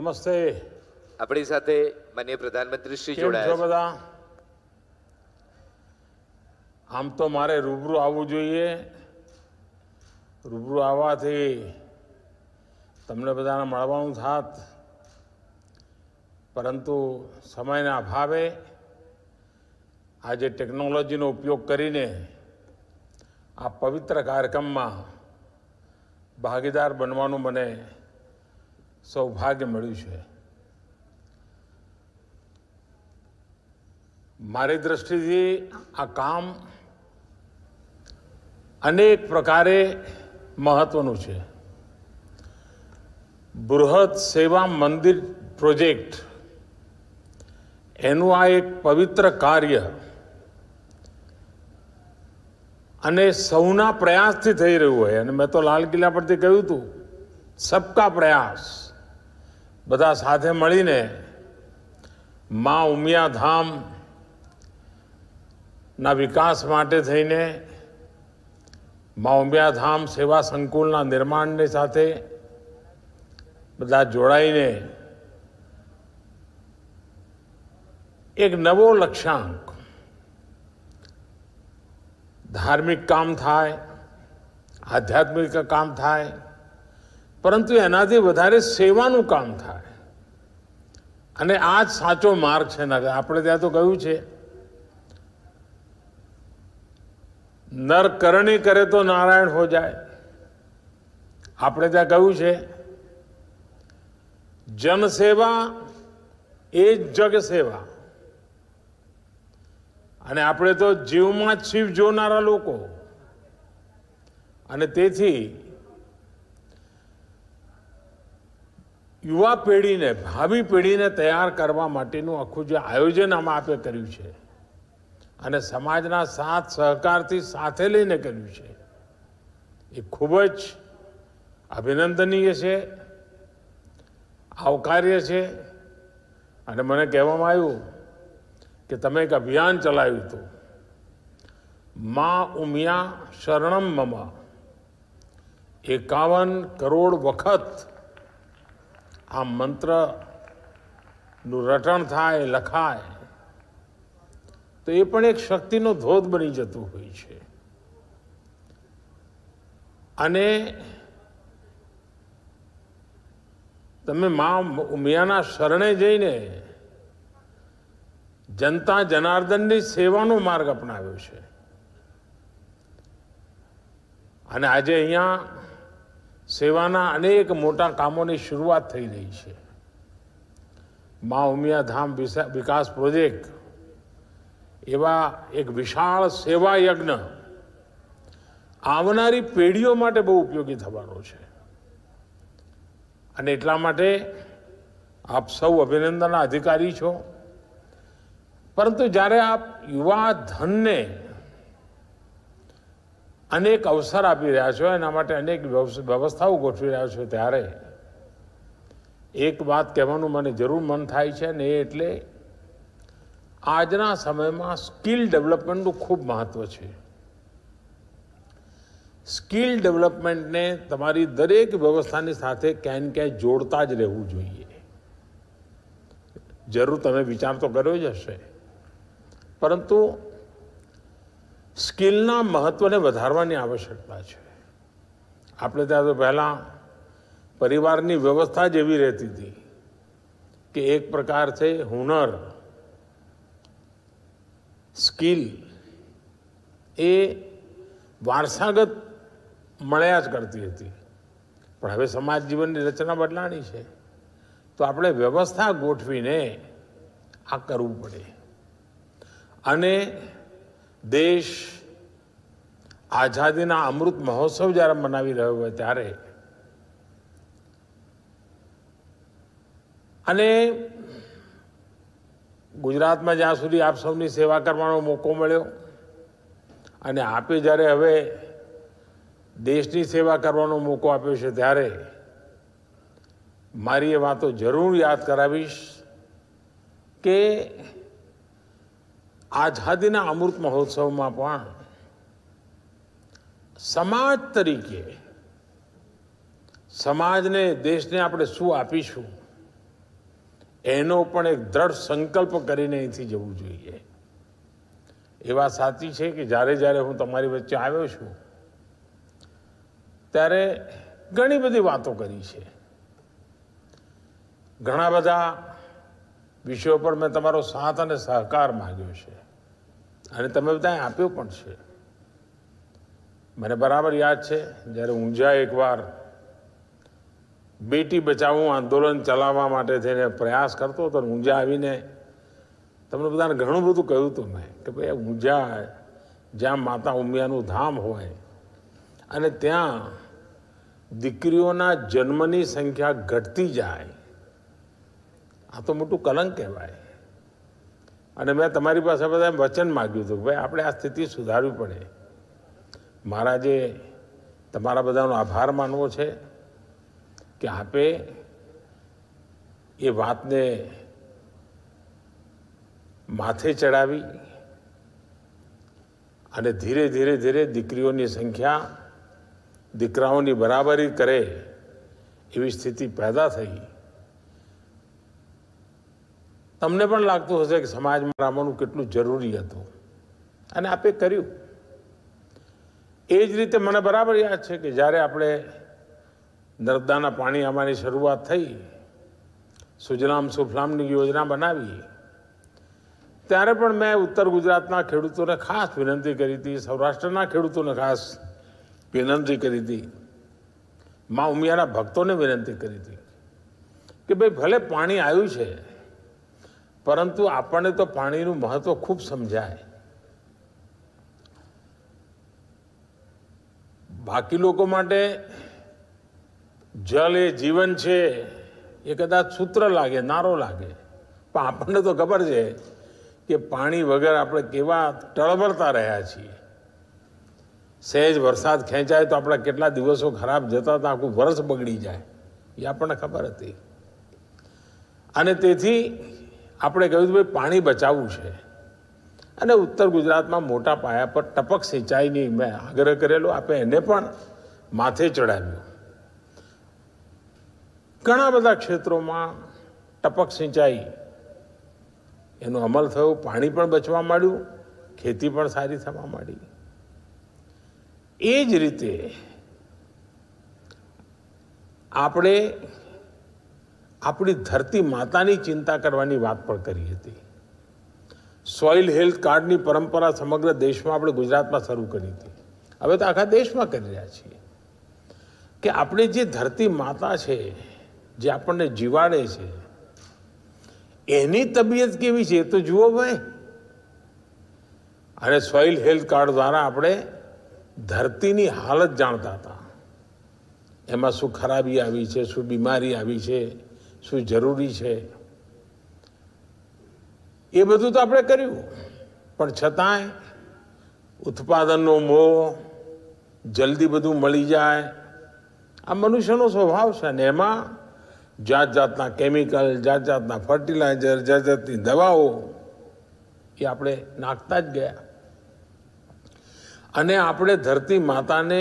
નમસ્તે આપણી સાથે માન્ય પ્રધાનમંત્રી શ્રી જોડાયા બધા આમ તો મારે રૂબરૂ આવવું જોઈએ રૂબરૂ આવવાથી તમને બધાને મળવાનું થાત પરંતુ સમયના અભાવે આજે ટેકનોલોજીનો ઉપયોગ કરીને આ પવિત્ર કાર્યક્રમમાં ભાગીદાર બનવાનું મને સૌભાગ્ય મળ્યું છે મારી દ્રષ્ટિથી આ કામ અનેક પ્રકારે મહત્વનું છે બૃહદ સેવા મંદિર પ્રોજેક્ટ એનું આ એક પવિત્ર કાર્ય અને સૌના પ્રયાસથી થઈ રહ્યું હોય અને મેં તો લાલ કિલ્લા પરથી કહ્યું હતું સબકા પ્રયાસ બધા સાથે મળીને મા ઉમિયાધામના વિકાસ માટે થઈને મા ઉમિયાધામ સેવા સંકુલના નિર્માણની સાથે બધા જોડાઈને એક નવો લક્ષ્યાંક ધાર્મિક કામ થાય આધ્યાત્મિક કામ થાય પરંતુ એનાથી વધારે સેવાનું કામ થાય અને આ જ સાચો માર્ગ છે ને આપણે ત્યાં તો કહ્યું છે નર કરણી કરે તો નારાયણ હો જાય આપણે ત્યાં કહ્યું છે જનસેવા એ જગ સેવા અને આપણે તો જીવમાં જ શિવ જોનારા લોકો અને તેથી યુવા પેઢીને ભાવિ પેઢીને તૈયાર કરવા માટેનું આખું જે આયોજન આમાં આપે કર્યું છે અને સમાજના સાથ સહકારથી સાથે લઈને કર્યું છે એ ખૂબ જ અભિનંદનીય છે આવકાર્ય છે અને મને કહેવામાં આવ્યું કે તમે એક અભિયાન ચલાવ્યું હતું મા ઉમિયા શરણમ મમા એકાવન કરોડ વખત આ મંત્રનું રટણ થાય લખાય તો એ પણ એક શક્તિનો ધોધ બની જતું હોય છે અને તમે મા ઉમિયાના શરણે જઈને જનતા જનાર્દનની સેવાનો માર્ગ અપનાવ્યો છે અને આજે અહીંયા સેવાના અનેક મોટા કામોની શરૂઆત થઈ રહી છે મા ઉમિયા ધામ વિકાસ પ્રોજેક્ટ એવા એક વિશાળ સેવા યજ્ઞ આવનારી પેઢીઓ માટે બહુ ઉપયોગી થવાનો છે અને એટલા માટે આપ સૌ અભિનંદનના અધિકારી છો પરંતુ જ્યારે આપ યુવા ધનને અનેક અવસર આપી રહ્યા છો એના માટે અનેક વ્યવસ્થાઓ ગોઠવી રહ્યા છો ત્યારે એક વાત કહેવાનું મને જરૂર મન થાય છે ને એ એટલે આજના સમયમાં સ્કિલ ડેવલપમેન્ટનું ખૂબ મહત્ત્વ છે સ્કિલ ડેવલપમેન્ટને તમારી દરેક વ્યવસ્થાની સાથે ક્યાંય ક્યાંય જોડતા જ રહેવું જોઈએ જરૂર તમે વિચાર તો કર્યો જ હશે પરંતુ સ્કિલના મહત્ત્વને વધારવાની આવશ્યકતા છે આપણે ત્યાં તો પહેલાં પરિવારની વ્યવસ્થા જ એવી રહેતી હતી કે એક પ્રકાર છે હુનર સ્કિલ એ વારસાગત મળ્યા જ કરતી હતી પણ હવે સમાજ જીવનની રચના બદલાણી છે તો આપણે વ્યવસ્થા ગોઠવીને આ કરવું પડે અને દેશ આઝાદીના અમૃત મહોત્સવ જ્યારે મનાવી રહ્યો હોય ત્યારે અને ગુજરાતમાં જ્યાં સુધી આપ સૌની સેવા કરવાનો મોકો મળ્યો અને આપે જ્યારે હવે દેશની સેવા કરવાનો મોકો આપ્યો છે ત્યારે મારી એ વાતો જરૂર યાદ કરાવીશ કે આઝાદીના અમૃત મહોત્સવમાં પણ સમાજ તરીકે સમાજને દેશને આપણે શું આપીશું એનો પણ એક દ્રઢ સંકલ્પ કરીને અહીંથી જવું જોઈએ એ વાત સાચી છે કે જ્યારે જ્યારે હું તમારી વચ્ચે આવ્યો છું ત્યારે ઘણી બધી વાતો કરી છે ઘણા બધા વિષયો પર મેં તમારો સાથ અને સહકાર માગ્યો છે અને તમે બધાએ આપ્યો પણ છે મને બરાબર યાદ છે જ્યારે ઊંઝા એકવાર બેટી બચાવવું આંદોલન ચલાવવા માટે થઈને પ્રયાસ કરતો હતો ઊંઝા આવીને તમને બધાને ઘણું બધું કહ્યું હતું મેં કે ભાઈ ઊંઝા જ્યાં માતા ઉમિયાનું ધામ હોય અને ત્યાં દીકરીઓના જન્મની સંખ્યા ઘટતી જાય આ તો મોટું કલંક કહેવાય અને મેં તમારી પાસે બધા વચન માગ્યું હતું ભાઈ આપણે આ સ્થિતિ સુધારવી પડે મારા જે તમારા બધાનો આભાર માનવો છે કે આપે એ વાતને માથે ચડાવી અને ધીરે ધીરે ધીરે દીકરીઓની સંખ્યા દીકરાઓની બરાબરી કરે એવી સ્થિતિ પેદા થઈ તમને પણ લાગતું હશે કે સમાજમાં રામાનું કેટલું જરૂરી હતું અને આપે કર્યું એ જ રીતે મને બરાબર યાદ છે કે જ્યારે આપણે નર્મદાના પાણી અમારી શરૂઆત થઈ સુજલામ સુફલામની યોજના બનાવી ત્યારે પણ મેં ઉત્તર ગુજરાતના ખેડૂતોને ખાસ વિનંતી કરી હતી સૌરાષ્ટ્રના ખેડૂતોને ખાસ વિનંતી કરી હતી મા ઉમિયાના ભક્તોને વિનંતી કરી હતી કે ભાઈ ભલે પાણી આવ્યું છે પરંતુ આપણને તો પાણીનું મહત્વ ખૂબ સમજાય બાકી લોકો માટે જલ એ જીવન છે એ કદાચ સૂત્ર લાગે નારો લાગે પણ આપણને તો ખબર છે કે પાણી વગર આપણે કેવા ટળબળતા રહ્યા છીએ સહેજ વરસાદ ખેંચાય તો આપણા કેટલા દિવસો ખરાબ જતા તો આખું વરસ બગડી જાય એ આપણને ખબર હતી અને તેથી આપણે કહ્યું ભાઈ પાણી બચાવવું છે અને ઉત્તર ગુજરાતમાં મોટા પાયા પર ટપક સિંચાઈની મેં આગ્રહ કરેલો આપે એને પણ માથે ચડાવ્યું ઘણા બધા ક્ષેત્રોમાં ટપક સિંચાઈ એનો અમલ થયો પાણી પણ બચવા માંડ્યું ખેતી પણ સારી થવા માંડી એ જ રીતે આપણે આપણી ધરતી માતાની ચિંતા કરવાની વાત પણ કરી હતી સોઇલ હેલ્થ કાર્ડની પરંપરા સમગ્ર દેશમાં આપણે ગુજરાતમાં શરૂ કરી હતી હવે તો આખા દેશમાં કરી રહ્યા છીએ કે આપણી જે ધરતી માતા છે જે આપણને જીવાડે છે એની તબિયત કેવી છે તો જુઓ ભાઈ અને સોઇલ હેલ્થ કાર્ડ દ્વારા આપણે ધરતીની હાલત જાણતા હતા એમાં શું ખરાબી આવી છે શું બીમારી આવી છે શું જરૂરી છે એ બધું તો આપણે કર્યું પણ છતાંય ઉત્પાદનનો મોહ જલ્દી બધું મળી જાય આ મનુષ્યનો સ્વભાવ છે અને એમાં જાત જાતના કેમિકલ જાત જાતના ફર્ટિલાઇઝર જાત જાતની દવાઓ એ આપણે નાખતા જ ગયા અને આપણે ધરતી માતાને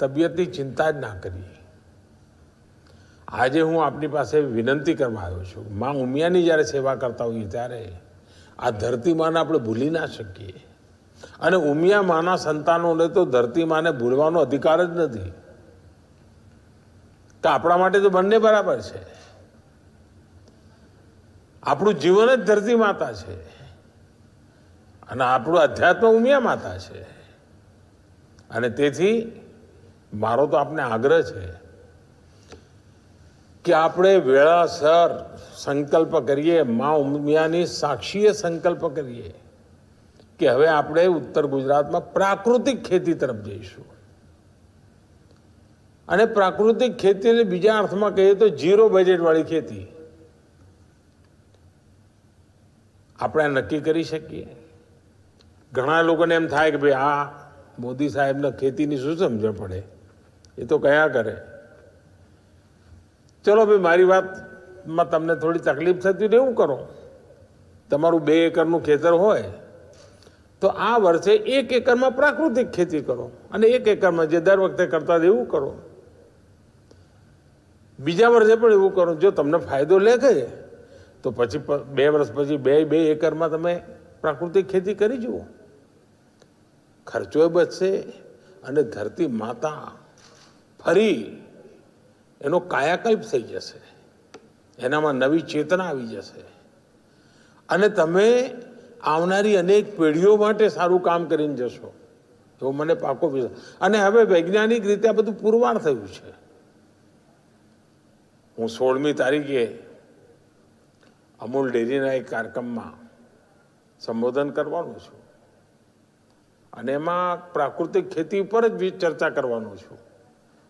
તબિયતની ચિંતા જ ના કરીએ આજે હું આપની પાસે વિનંતી કરવા આવ્યો છું માં ઉમિયાની જ્યારે સેવા કરતા હોઈએ ત્યારે આ ધરતી માને આપણે ભૂલી ના શકીએ અને ઉમિયા માના સંતાનોને તો ધરતી માને ભૂલવાનો અધિકાર જ નથી તો આપણા માટે તો બંને બરાબર છે આપણું જીવન જ ધરતી માતા છે અને આપણું અધ્યાત્મ ઉમિયા માતા છે અને તેથી મારો તો આપને આગ્રહ છે કે આપણે વેળાસર સંકલ્પ કરીએ મા ઉમિયાની સાક્ષીએ સંકલ્પ કરીએ કે હવે આપણે ઉત્તર ગુજરાતમાં પ્રાકૃતિક ખેતી તરફ જઈશું અને પ્રાકૃતિક ખેતીને બીજા અર્થમાં કહીએ તો ઝીરો બજેટવાળી ખેતી આપણે નક્કી કરી શકીએ ઘણા લોકોને એમ થાય કે ભાઈ આ મોદી સાહેબને ખેતીની શું સમજણ પડે એ તો કયા કરે ચલો ભાઈ મારી વાતમાં તમને થોડી તકલીફ થતી ને એવું કરો તમારું બે એકરનું ખેતર હોય તો આ વર્ષે એક એકરમાં પ્રાકૃતિક ખેતી કરો અને એક એકરમાં જે દર વખતે કરતા એવું કરો બીજા વર્ષે પણ એવું કરો જો તમને ફાયદો લેખે તો પછી બે વર્ષ પછી બે બે એકરમાં તમે પ્રાકૃતિક ખેતી કરી જુઓ ખર્ચો બચશે અને ધરતી માતા ફરી એનો કાયાકલ્પ થઈ જશે એનામાં નવી ચેતના આવી જશે અને તમે આવનારી અનેક પેઢીઓ માટે સારું કામ કરીને જશો તો મને પાકો વિશ્વાસ અને હવે વૈજ્ઞાનિક રીતે આ બધું પુરવાર થયું છે હું સોળમી તારીખે અમૂલ ડેરીના એક કાર્યક્રમમાં સંબોધન કરવાનો છું અને એમાં પ્રાકૃતિક ખેતી ઉપર જ ચર્ચા કરવાનો છું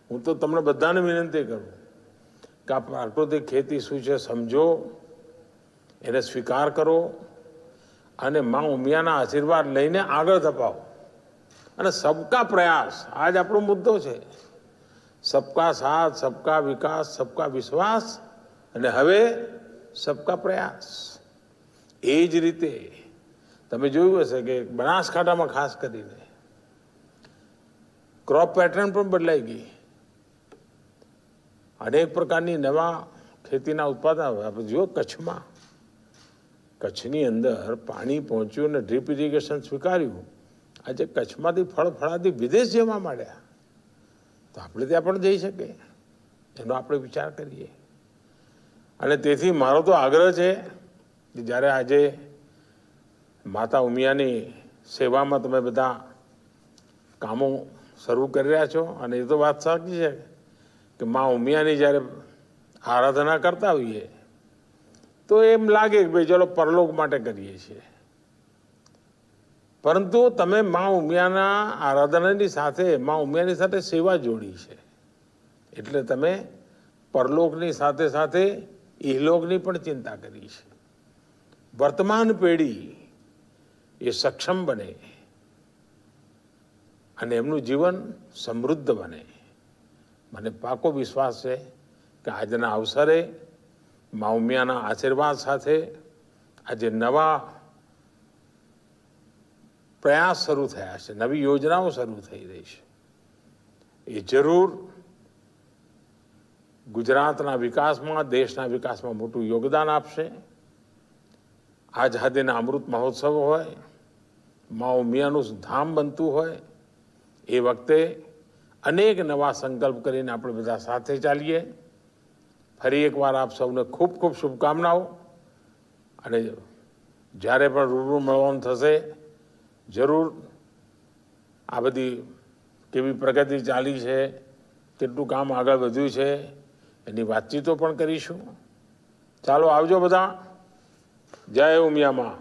હું તો તમને બધાને વિનંતી કરું કે આ પ્રાકૃતિક ખેતી શું છે સમજો એને સ્વીકાર કરો અને મા ઉમિયાના આશીર્વાદ લઈને આગળ ધપાવો અને સબકા પ્રયાસ આ જ આપણો મુદ્દો છે સબકા સાથ સબકા વિકાસ સબકા વિશ્વાસ અને હવે સબકા પ્રયાસ એ જ રીતે તમે જોયું હશે કે બનાસકાંઠામાં ખાસ કરીને ક્રોપ પેટર્ન પણ બદલાઈ ગઈ અનેક પ્રકારની નવા ખેતીના ઉત્પાદન આપણે જુઓ કચ્છમાં કચ્છની અંદર પાણી પહોંચ્યું અને ડ્રીપ ઇરિગેશન સ્વીકાર્યું આજે કચ્છમાંથી ફળ ફળાથી વિદેશ જવા માંડ્યા તો આપણે ત્યાં પણ જઈ શકીએ એનો આપણે વિચાર કરીએ અને તેથી મારો તો આગ્રહ છે કે જ્યારે આજે માતા ઉમિયાની સેવામાં તમે બધા કામો શરૂ કરી રહ્યા છો અને એ તો વાત સાચી છે કે મા ઉમિયાની જ્યારે આરાધના કરતા હોઈએ તો એમ લાગે કે ભાઈ ચલો પરલોક માટે કરીએ છીએ પરંતુ તમે મા ઉમિયાના આરાધનાની સાથે મા ઉમિયાની સાથે સેવા જોડી છે એટલે તમે પરલોકની સાથે સાથે ઇહલોકની પણ ચિંતા કરી છે વર્તમાન પેઢી એ સક્ષમ બને અને એમનું જીવન સમૃદ્ધ બને મને પાકો વિશ્વાસ છે કે આજના અવસરે મા ઉમિયાના આશીર્વાદ સાથે આજે નવા પ્રયાસ શરૂ થયા છે નવી યોજનાઓ શરૂ થઈ રહી છે એ જરૂર ગુજરાતના વિકાસમાં દેશના વિકાસમાં મોટું યોગદાન આપશે આઝાદીના અમૃત મહોત્સવ હોય મા ઉમિયાનું ધામ બનતું હોય એ વખતે અનેક નવા સંકલ્પ કરીને આપણે બધા સાથે ચાલીએ ફરી એકવાર આપ સૌને ખૂબ ખૂબ શુભકામનાઓ અને જ્યારે પણ રૂબરૂ મળવાનું થશે જરૂર આ બધી કેવી પ્રગતિ ચાલી છે કેટલું કામ આગળ વધ્યું છે એની વાતચીતો પણ કરીશું ચાલો આવજો બધા જય ઉમિયામાં